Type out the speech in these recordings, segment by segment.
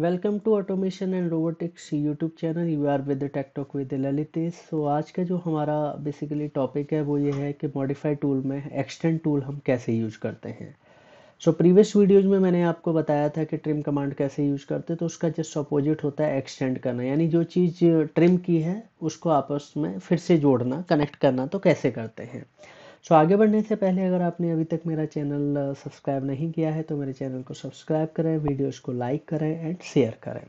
Welcome to automation and robotics YouTube channel you are with tech talk with Lalit so आज का जो हमारा basically topic है वो ये है कि मॉडिफाइड टूल में एक्सटेंड टूल हम कैसे यूज करते हैं सो प्रीवियस वीडियोज में मैंने आपको बताया था कि ट्रिम कमांड कैसे यूज करते हैं तो उसका जस्ट अपोजिट होता है एक्सटेंड करना यानी जो चीज़ ट्रिम की है उसको आपस में फिर से जोड़ना कनेक्ट करना तो कैसे करते हैं सो तो आगे बढ़ने से पहले अगर आपने अभी तक मेरा चैनल सब्सक्राइब नहीं किया है तो मेरे चैनल को सब्सक्राइब करें वीडियोस को लाइक करें एंड शेयर करें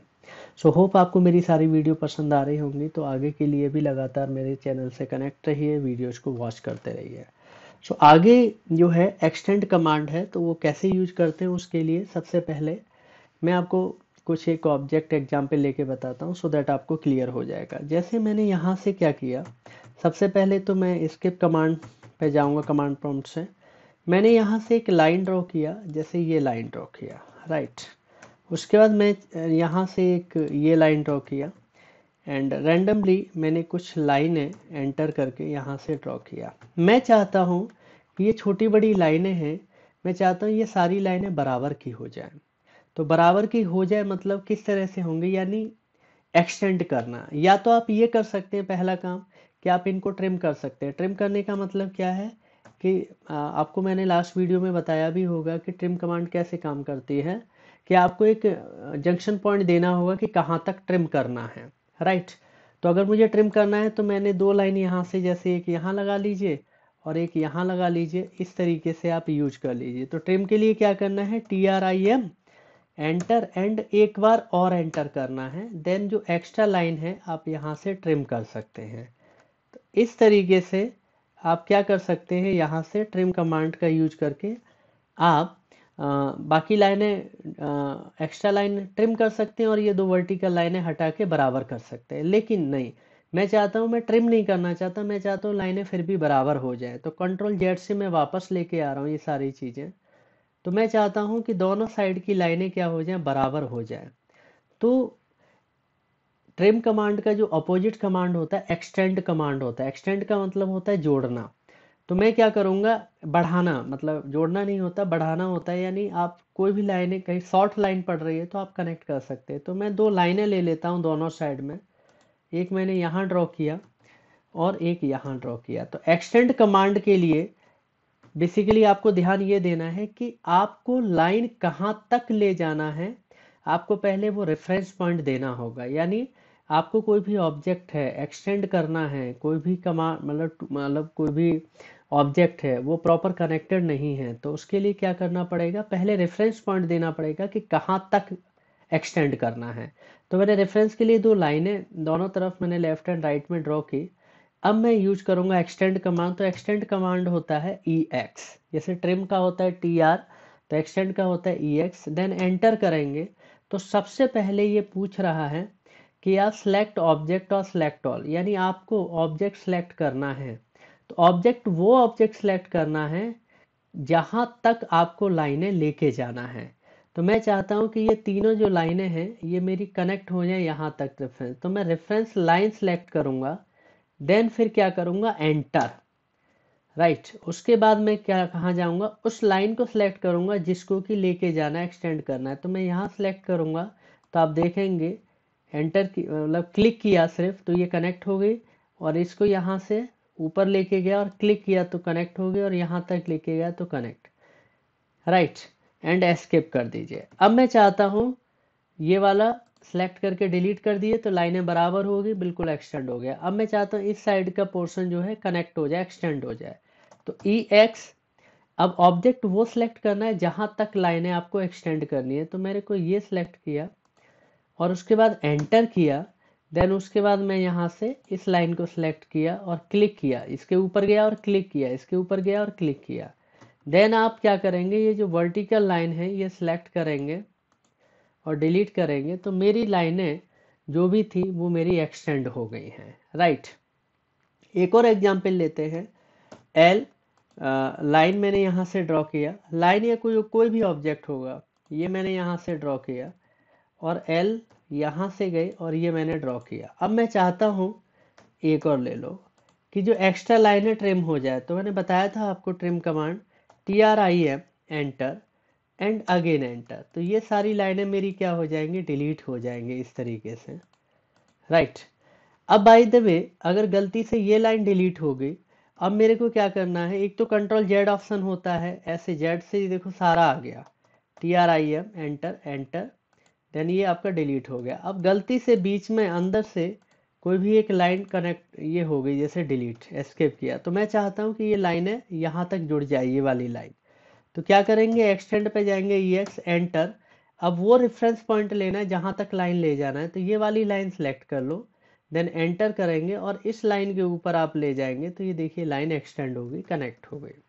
सो so, होप आपको मेरी सारी वीडियो पसंद आ रही होंगी तो आगे के लिए भी लगातार मेरे चैनल से कनेक्ट रहिए वीडियोज़ को वॉच करते रहिए सो so, आगे जो है एक्सटेंड कमांड है तो वो कैसे यूज करते हैं उसके लिए सबसे पहले मैं आपको कुछ एक ऑब्जेक्ट एग्जाम्पल लेके बताता हूँ सो दैट आपको क्लियर हो जाएगा जैसे मैंने यहाँ से क्या किया सबसे पहले तो मैं स्किप कमांड मैं जाऊंगा कमांड प्रॉम्प्ट से मैंने यहाँ से एक लाइन ड्रॉ किया जैसे ये लाइन ड्रॉ किया राइट उसके बाद मैं यहाँ से एक ये लाइन ड्रॉ किया एंड रैंडमली मैंने कुछ लाइनें एंटर करके यहाँ से ड्रॉ किया मैं चाहता हूँ कि ये छोटी बड़ी लाइनें हैं मैं चाहता हूँ ये सारी लाइनें बराबर की हो जाएं तो बराबर की हो जाए मतलब किस तरह से होंगे यानी एक्सटेंड करना या तो आप ये कर सकते हैं पहला काम कि आप इनको ट्रिम कर सकते हैं ट्रिम करने का मतलब क्या है कि आपको मैंने लास्ट वीडियो में बताया भी होगा कि ट्रिम कमांड कैसे काम करती है कि आपको एक जंक्शन पॉइंट देना होगा कि कहाँ तक ट्रिम करना है राइट तो अगर मुझे ट्रिम करना है तो मैंने दो लाइन यहाँ से जैसे एक यहाँ लगा लीजिए और एक यहाँ लगा लीजिए इस तरीके से आप यूज कर लीजिए तो ट्रिम के लिए क्या करना है T R I M enter and एक बार और एंटर करना है देन जो एक्स्ट्रा लाइन है आप यहाँ से ट्रिम कर सकते हैं इस तरीके से आप क्या कर सकते हैं यहाँ से ट्रिम कमांड का यूज करके आप आ, बाकी लाइनें एक्स्ट्रा लाइन ट्रिम कर सकते हैं और ये दो वर्टिकल लाइनें हटा के बराबर कर सकते हैं लेकिन नहीं मैं चाहता हूँ मैं ट्रिम नहीं करना चाहता मैं चाहता हूँ लाइनें फिर भी बराबर हो जाए तो कंट्रोल जेड से मैं वापस लेके आ रहा हूँ ये सारी चीज़ें तो मैं चाहता हूँ कि दोनों साइड की लाइनें क्या हो जाए बराबर हो जाए तो ट्रिम कमांड का जो अपोजिट कमांड होता है एक्सटेंड कमांड होता है एक्सटेंड का मतलब होता है जोड़ना तो मैं क्या करूँगा बढ़ाना मतलब जोड़ना नहीं होता बढ़ाना होता है यानी आप कोई भी लाइनें कहीं शॉर्ट लाइन पड़ रही है तो आप कनेक्ट कर सकते हैं तो मैं दो लाइनें ले लेता हूँ दोनों साइड में एक मैंने यहाँ ड्रॉ किया और एक यहाँ ड्रॉ किया तो एक्सटेंड कमांड के लिए बेसिकली आपको ध्यान ये देना है कि आपको लाइन कहाँ तक ले जाना है आपको पहले वो रेफरेंस पॉइंट देना होगा यानी आपको कोई भी ऑब्जेक्ट है एक्सटेंड करना है कोई भी कमा मतलब मतलब कोई भी ऑब्जेक्ट है वो प्रॉपर कनेक्टेड नहीं है तो उसके लिए क्या करना पड़ेगा पहले रेफरेंस पॉइंट देना पड़ेगा कि कहाँ तक एक्सटेंड करना है तो मैंने रेफरेंस के लिए दो लाइनें दोनों तरफ मैंने लेफ्ट एंड राइट में ड्रॉ की अब मैं यूज करूँगा एक्सटेंड कमांड तो एक्सटेंड कमांड होता है ई e एक्स जैसे ट्रिम का होता है टी आर तो एक्सटेंड का होता है ई एक्स देन एंटर करेंगे तो सबसे पहले ये पूछ रहा है कि आप सेलेक्ट ऑब्जेक्ट और सेलेक्ट ऑल यानी आपको ऑब्जेक्ट सेलेक्ट करना है तो ऑब्जेक्ट वो ऑब्जेक्ट सेलेक्ट करना है जहां तक आपको लाइनें लेके जाना है तो मैं चाहता हूं कि ये तीनों जो लाइनें हैं ये मेरी कनेक्ट हो जाए यहां तक रेफरेंस तो मैं रेफरेंस लाइन सेलेक्ट करूँगा देन फिर क्या करूँगा एंटर राइट right. उसके बाद मैं क्या कहाँ जाऊँगा उस लाइन को सिलेक्ट करूंगा जिसको कि लेके जाना एक्सटेंड करना है तो मैं यहाँ सेलेक्ट करूँगा तो आप देखेंगे एंटर की मतलब क्लिक किया सिर्फ तो ये कनेक्ट हो गई और इसको यहाँ से ऊपर लेके गया और क्लिक किया तो कनेक्ट हो गई और यहाँ तक लेके गया तो कनेक्ट राइट एंड एस्केप कर दीजिए अब मैं चाहता हूँ ये वाला सेलेक्ट करके डिलीट कर दिए तो लाइनें बराबर होगी बिल्कुल एक्सटेंड हो गया अब मैं चाहता हूँ इस साइड का पोर्शन जो है कनेक्ट हो जाए एक्सटेंड हो जाए तो ई e एक्स अब ऑब्जेक्ट वो सिलेक्ट करना है जहाँ तक लाइनें आपको एक्सटेंड करनी है तो मेरे को ये सिलेक्ट किया और उसके बाद एंटर किया देन उसके बाद मैं यहाँ से इस लाइन को सिलेक्ट किया और क्लिक किया इसके ऊपर गया और क्लिक किया इसके ऊपर गया और क्लिक किया देन आप क्या करेंगे ये जो वर्टिकल लाइन है ये सिलेक्ट करेंगे और डिलीट करेंगे तो मेरी लाइनें जो भी थी वो मेरी एक्सटेंड हो गई हैं राइट एक और एग्जाम्पल लेते हैं एल लाइन मैंने यहाँ से ड्रॉ किया लाइन या कोई कोई भी ऑब्जेक्ट होगा ये मैंने यहाँ से ड्रॉ किया और एल यहाँ से गई और ये मैंने ड्रॉ किया अब मैं चाहता हूँ एक और ले लो कि जो एक्स्ट्रा लाइन है ट्रिम हो जाए तो मैंने बताया था आपको trim command T R I M enter and again enter तो ये सारी लाइनें मेरी क्या हो जाएंगी डिलीट हो जाएंगे इस तरीके से राइट right. अब बाई द वे अगर गलती से ये लाइन डिलीट हो गई अब मेरे को क्या करना है एक तो कंट्रोल जेड ऑप्शन होता है ऐसे जेड से देखो सारा आ गया T R I M enter enter यानी ये आपका डिलीट हो गया अब गलती से बीच में अंदर से कोई भी एक लाइन कनेक्ट ये हो गई जैसे डिलीट एस्केप किया तो मैं चाहता हूँ कि ये लाइनें यहाँ तक जुड़ जाए ये वाली लाइन तो क्या करेंगे एक्सटेंड पे जाएंगे ई एक्स एंटर अब वो रेफरेंस पॉइंट लेना है जहाँ तक लाइन ले जाना है तो ये वाली लाइन सेलेक्ट कर लो देन एंटर करेंगे और इस लाइन के ऊपर आप ले जाएंगे तो ये देखिए लाइन एक्सटेंड होगी कनेक्ट हो गई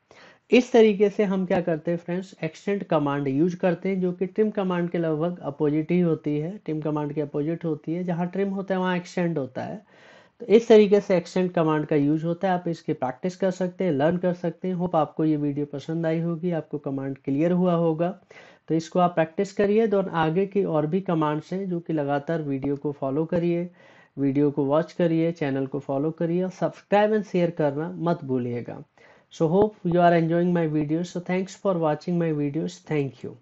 इस तरीके से हम क्या करते हैं फ्रेंड्स एक्सटेंड कमांड यूज करते हैं जो कि ट्रिम कमांड के लगभग अपोजिट ही होती है ट्रिम कमांड के अपोजिट होती है जहाँ ट्रिम होता है वहाँ एक्सटेंड होता है तो इस तरीके से एक्सटेंड कमांड का यूज होता है आप इसकी प्रैक्टिस कर सकते हैं लर्न कर सकते हैं होप आपको ये वीडियो पसंद आई होगी आपको कमांड क्लियर हुआ होगा तो इसको आप प्रैक्टिस करिए तो आगे की और भी कमांड्स हैं जो कि लगातार वीडियो को फॉलो करिए वीडियो को वॉच करिए चैनल को फॉलो करिए और सब्सक्राइब एंड शेयर करना मत भूलिएगा so hope you are enjoying my videos so thanks for watching my videos thank you